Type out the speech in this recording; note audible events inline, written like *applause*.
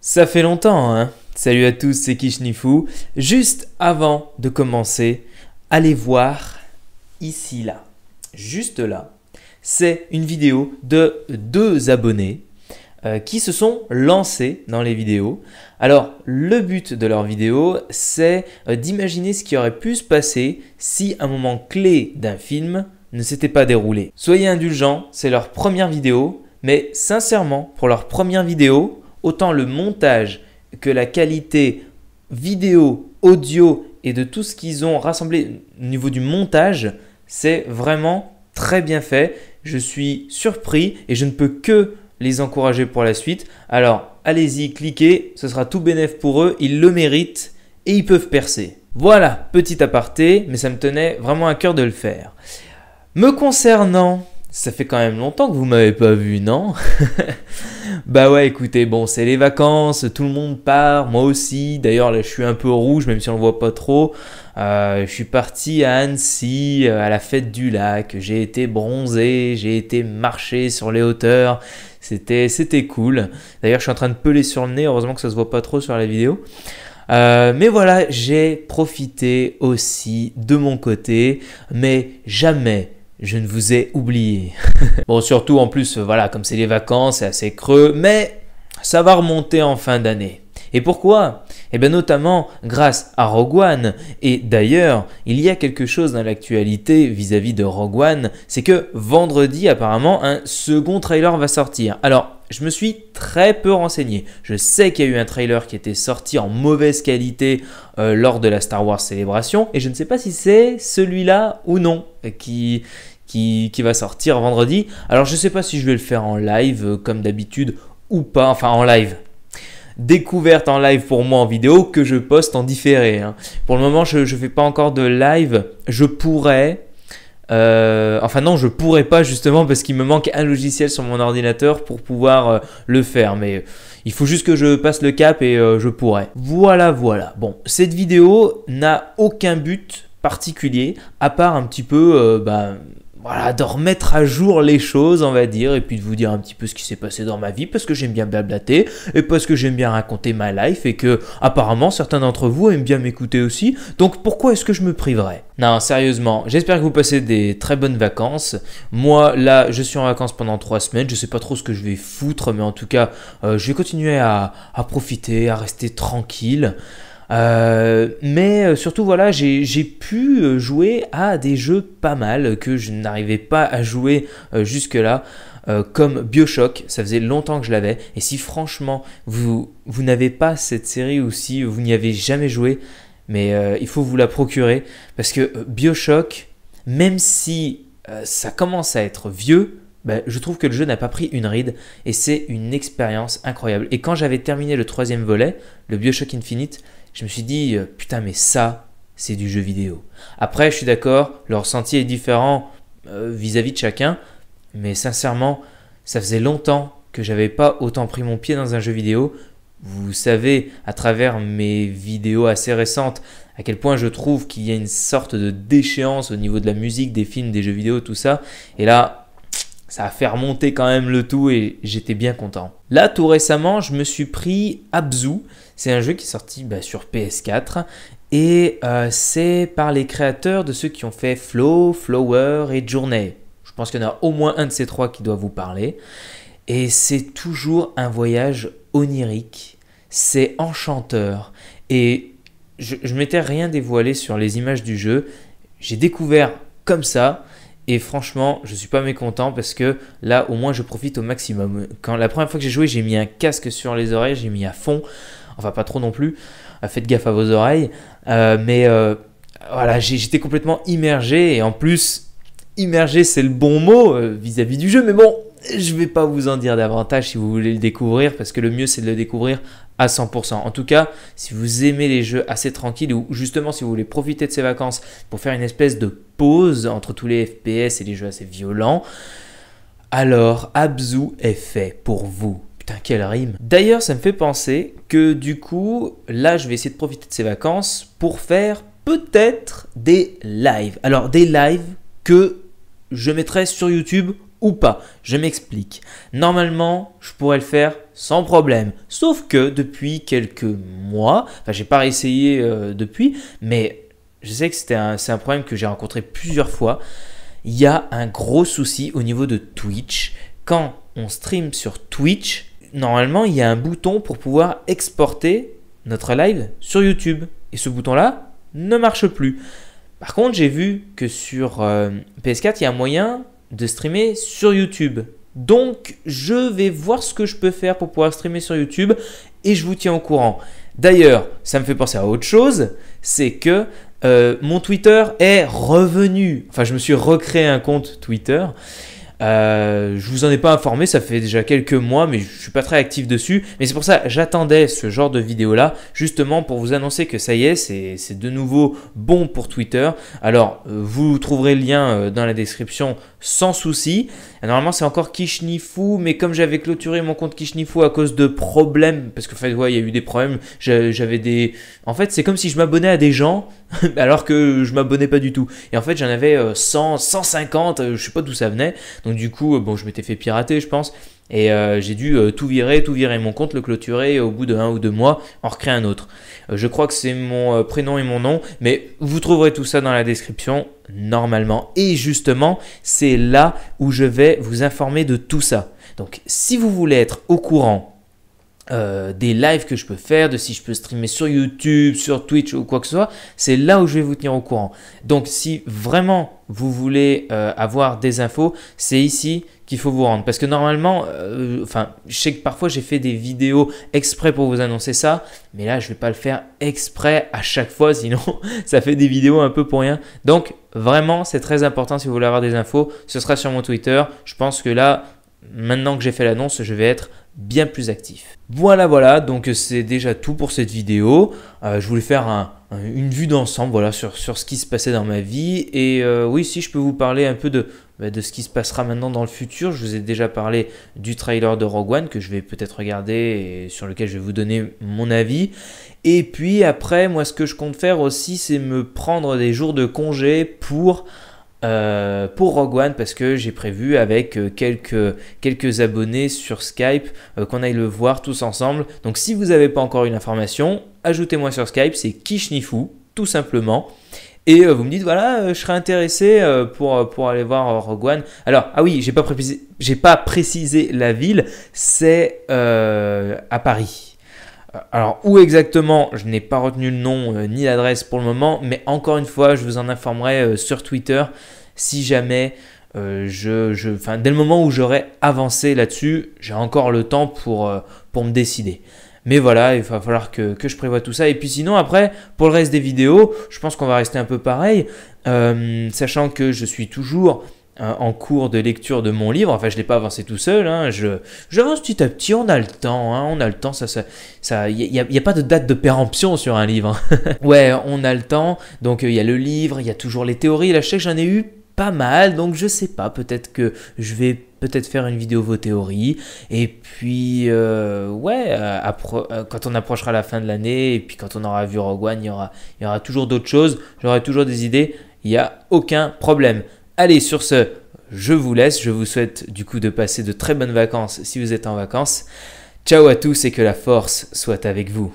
Ça fait longtemps, hein Salut à tous, c'est Kishnifu. Juste avant de commencer, allez voir ici là, juste là. C'est une vidéo de deux abonnés euh, qui se sont lancés dans les vidéos. Alors, le but de leur vidéo, c'est euh, d'imaginer ce qui aurait pu se passer si un moment clé d'un film ne s'était pas déroulé. Soyez indulgents, c'est leur première vidéo, mais sincèrement, pour leur première vidéo, autant le montage que la qualité vidéo, audio et de tout ce qu'ils ont rassemblé au niveau du montage, c'est vraiment très bien fait. Je suis surpris et je ne peux que les encourager pour la suite. Alors allez-y, cliquez, ce sera tout bénéf pour eux, ils le méritent et ils peuvent percer. Voilà, petit aparté, mais ça me tenait vraiment à cœur de le faire. Me concernant, ça fait quand même longtemps que vous m'avez pas vu, non *laughs* Bah ouais, écoutez, bon, c'est les vacances, tout le monde part, moi aussi. D'ailleurs, là, je suis un peu rouge, même si on le voit pas trop. Euh, je suis parti à Annecy, euh, à la fête du lac. J'ai été bronzé, j'ai été marché sur les hauteurs. C'était, c'était cool. D'ailleurs, je suis en train de peler sur le nez. Heureusement que ça se voit pas trop sur la vidéo. Euh, mais voilà, j'ai profité aussi de mon côté, mais jamais, je ne vous ai oublié. *laughs* bon, surtout en plus, voilà, comme c'est les vacances, c'est assez creux, mais ça va remonter en fin d'année. Et pourquoi et eh bien notamment grâce à Rogue One. Et d'ailleurs, il y a quelque chose dans l'actualité vis-à-vis de Rogue One, c'est que vendredi apparemment un second trailer va sortir. Alors je me suis très peu renseigné. Je sais qu'il y a eu un trailer qui était sorti en mauvaise qualité euh, lors de la Star Wars célébration, et je ne sais pas si c'est celui-là ou non euh, qui, qui, va sortir vendredi. Alors je ne sais pas si je vais le faire en live euh, comme d'habitude ou pas, enfin en live découverte en live pour moi en vidéo que je poste en différé. Hein. Pour le moment, je ne fais pas encore de live. Je pourrais, euh, enfin non, je pourrais pas justement parce qu'il me manque un logiciel sur mon ordinateur pour pouvoir euh, le faire. Mais euh, il faut juste que je passe le cap et je pourrais. Voilà, voilà. Bon, cette vidéo n'a aucun but particulier à part un petit peu bah, voilà, de remettre à jour les choses, on va dire, et puis de vous dire un petit peu ce qui s'est passé dans ma vie, parce que j'aime bien blablater, et parce que j'aime bien raconter ma life, et que apparemment certains d'entre vous aiment bien m'écouter aussi, donc pourquoi est-ce que je me priverais Non, sérieusement, j'espère que vous passez des très bonnes vacances. Moi, là, je suis en vacances pendant trois semaines, je sais pas trop ce que je vais foutre, mais en tout cas, euh, je vais continuer à, à profiter, à rester tranquille. Euh, mais euh, surtout, voilà, j'ai pu euh, jouer à des jeux pas mal que je n'arrivais pas à jouer jusque-là. comme Bioshock, ça faisait longtemps que je l'avais, et si franchement vous, vous n'avez pas cette série ou si vous n'y avez jamais joué, mais il faut vous la procurer, parce que Bioshock, même si ça commence à être vieux, bah, je trouve que le jeu n'a pas pris une ride et c'est une expérience incroyable. Et quand j'avais terminé le troisième volet, le Bioshock Infinite, je me suis dit, euh, putain, mais ça, c'est du jeu vidéo. Après, je suis d'accord, leur ressenti est différent euh, vis-à-vis de chacun, mais sincèrement, ça faisait longtemps que j'avais pas autant pris mon pied dans un jeu vidéo. Vous savez, à travers mes vidéos assez récentes, à quel point je trouve qu'il y a une sorte de déchéance au niveau de la musique, des films, des jeux vidéo, tout ça. Et là, ça a fait remonter quand même le tout et j'étais bien content. Là, tout récemment, je me suis pris Abzu. C'est un jeu qui est sorti bah, sur PS4 et euh, c'est par les créateurs de ceux qui ont fait Flow, Flower et Journey. Je pense qu'il y en a au moins un de ces trois qui doit vous parler. Et c'est toujours un voyage onirique, c'est enchanteur. Et je, ne m'étais rien dévoilé sur les images du jeu. J'ai découvert comme ça. Et franchement, je suis pas mécontent parce que là, au moins, je profite au maximum. Quand la première fois que j'ai joué, j'ai mis un casque sur les oreilles, j'ai mis à fond. Enfin, pas trop non plus. Euh, faites gaffe à vos oreilles. Euh, mais euh, voilà, j'étais complètement immergé. Et en plus, immergé, c'est le bon mot vis-à-vis du jeu. Mais bon, je vais pas vous en dire davantage si vous voulez le découvrir. Parce que le mieux, c'est de le découvrir à 100%. En tout cas, si vous aimez les jeux assez tranquilles ou justement si vous voulez profiter de ces vacances pour faire une espèce de pause entre tous les FPS et les jeux assez violents, alors Abzu est fait pour vous. Putain, quelle rime. D'ailleurs, ça me fait penser que du coup, là, je vais essayer de profiter de ces vacances pour faire peut-être des lives. Alors, des lives que je mettrais sur YouTube ou pas. Je m'explique. Normalement, je pourrais le faire sans problème. Sauf que depuis quelques mois, enfin, j'ai pas réessayé euh, depuis, mais je sais que c'est un, un problème que j'ai rencontré plusieurs fois. Il y a un gros souci au niveau de Twitch. Quand on stream sur Twitch, normalement, il y a un bouton pour pouvoir exporter notre live sur YouTube. Et ce bouton-là ne marche plus. Par contre, j'ai vu que sur euh, PS4, il y a un moyen de streamer sur YouTube. Donc, je vais voir ce que je peux faire pour pouvoir streamer sur YouTube et je vous tiens au courant. D'ailleurs, ça me fait penser à autre chose, c'est que euh, mon Twitter est revenu. Enfin, je me suis recréé un compte Twitter euh, je vous en ai pas informé, ça fait déjà quelques mois, mais je suis pas très actif dessus. Mais c'est pour ça, j'attendais ce genre de vidéo là, justement pour vous annoncer que ça y est, c'est de nouveau bon pour Twitter. Alors, euh, vous trouverez le lien euh, dans la description sans souci. Normalement, c'est encore Kishnifu, mais comme j'avais clôturé mon compte Kishnifu à cause de problèmes, parce que fait, ouais, il y a eu des problèmes, j'avais des. En fait, c'est comme si je m'abonnais à des gens *laughs* alors que je m'abonnais pas du tout. Et en fait, j'en avais 100, 150, je sais pas d'où ça venait. Donc du coup, euh, bon, je m'étais fait pirater, je pense. Et euh, j'ai dû euh, tout virer, tout virer mon compte, le clôturer au bout de un ou deux mois, en recréer un autre. je crois que c'est mon prénom et mon nom, mais vous trouverez tout ça dans la description normalement. Et justement, c'est là où je vais vous informer de tout ça. Donc si vous voulez être au courant euh, des lives que je peux faire, de si je peux streamer sur YouTube, sur Twitch ou quoi que ce soit, c'est là où je vais vous tenir au courant. Donc si vraiment vous voulez euh, avoir des infos, c'est ici qu'il faut vous rendre. Parce que normalement, euh, enfin, je sais que parfois j'ai fait des vidéos exprès pour vous annoncer ça, mais là je ne vais pas le faire exprès à chaque fois, *laughs* sinon ça fait des vidéos un peu pour rien. Donc vraiment, c'est très important si vous voulez avoir des infos, ce sera sur mon Twitter. Je pense que là, maintenant que j'ai fait l'annonce, je vais être bien plus actif. Voilà, voilà, donc euh, c'est déjà tout pour cette vidéo. Euh, je voulais faire une vue d'ensemble voilà, sur, sur, ce qui se passait dans ma vie. Et euh, oui, si je peux vous parler un peu de, bah, de ce qui se passera maintenant dans le futur, je vous ai déjà parlé du trailer de Rogue One que je vais peut-être regarder et sur lequel je vais vous donner mon avis. Et puis après, moi, ce que je compte faire aussi, c'est me prendre des jours de congé pour... Euh, pour Rogue One parce que j'ai prévu avec euh, quelques, quelques abonnés sur Skype euh, qu'on aille le voir tous ensemble. Donc si vous n'avez pas encore une information, ajoutez-moi sur Skype, c'est Kishnifu, tout simplement. Et vous me dites, voilà, je serais intéressé pour, pour aller voir Rogue One. Alors, ah oui, j'ai pas précisé, j'ai pas précisé la ville, c'est à Paris. Alors où exactement, je n'ai pas retenu le nom euh, ni l'adresse pour le moment, mais encore une fois, je vous en informerai euh, sur Twitter si jamais euh, je, dès le moment où j'aurai avancé là-dessus, j'ai encore le temps pour, pour me décider. Mais voilà, il va falloir que, que, je prévoie tout ça. Et puis sinon, après, pour le reste des vidéos, je pense qu'on va rester un peu pareil, sachant que je suis toujours Hein, en cours de lecture de mon livre. Enfin, je ne l'ai pas avancé tout seul. Hein. Je j'avance petit à petit. On a le temps. Hein. On a le temps. Ça, ça, Il n'y a, pas de date de péremption sur un livre. *laughs* ouais, on a le temps. Donc il euh, y a le livre. Il y a toujours les théories. Là, je j'en ai eu pas mal. Donc je ne sais pas. Peut-être que je vais peut-être faire une vidéo vos théories. Et puis euh, ouais, euh, quand on approchera la fin de l'année et puis quand on aura vu Rogue One, il y aura, il y aura toujours d'autres choses. J'aurai toujours des idées. Il n'y a aucun problème. Allez, sur ce, je vous laisse. Je vous souhaite du coup de passer de très bonnes vacances si vous êtes en vacances. Ciao à tous et que la force soit avec vous.